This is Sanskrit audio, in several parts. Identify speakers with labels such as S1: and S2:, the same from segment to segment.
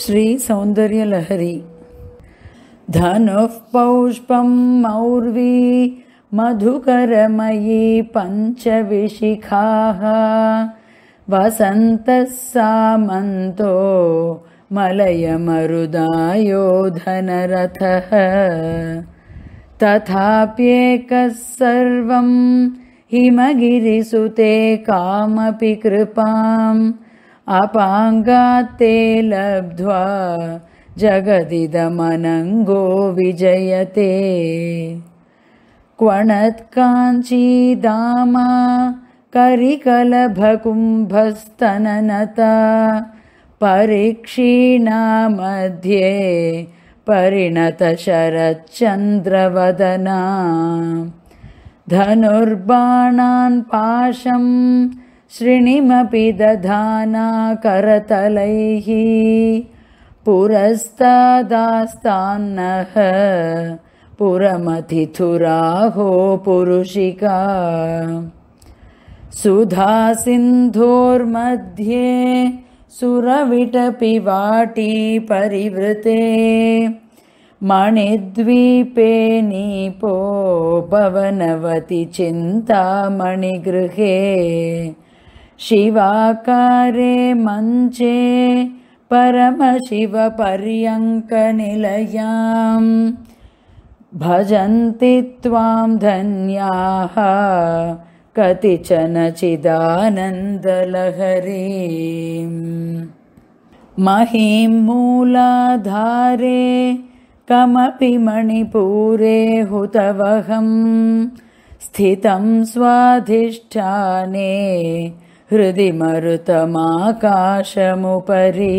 S1: श्रीसौन्दर्यलहरी पौष्पं मौर्वी मधुकरमयी पञ्चविशिखाः वसन्तः सामन्तो मलयमरुदायो धनरथः तथाप्येकस्सर्वं हिमगिरिसुते कामपि कृपाम् अपाङ्गा लब्ध्वा जगदिदमनङ्गो विजयते क्वणत्काञ्चीदामा करिकलभकुम्भस्तननता परीक्षीणा मध्ये परिणतशरच्चन्द्रवदना धनुर्बाणान् पाशम् श्रेणिमपि दधाना करतलैः पुरस्तादास्तान्नः सुधा सिन्धोर्मध्ये सुरविटपि वाटी परिवृते मणिद्वीपे नीपो भवनवति चिन्तामणिगृहे शिवाकारे मञ्चे परमशिवपर्यङ्कनिलयां भजन्ति त्वां धन्याः कतिचनचिदानन्दलहरीं महीं मूलाधारे कमपि मणिपूरे हुतवहं स्थितं स्वाधिष्ठाने हृदि मरुतमाकाशमुपरि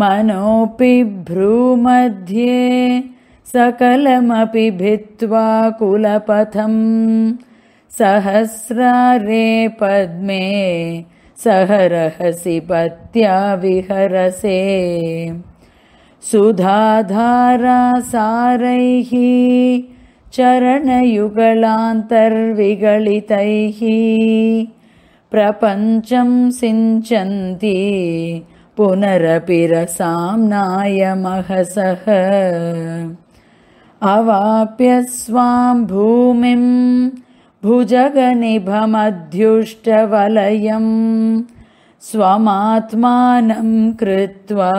S1: मनोऽपि भ्रूमध्ये सकलमपि भित्त्वा कुलपथं सहस्रारे पद्मे सहरहसि पत्या विहरसे सुधाधारासारैः चरणयुगलान्तर्विगलितैः प्रपञ्चं सिञ्चन्ति पुनरपि रसाम्नायमहसः अवाप्य स्वां भूमिं भुजगनिभमध्युष्टवलयं स्वमात्मानं कृत्वा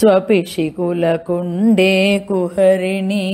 S1: स्वपिशिकुलकुण्डे कुहरिणी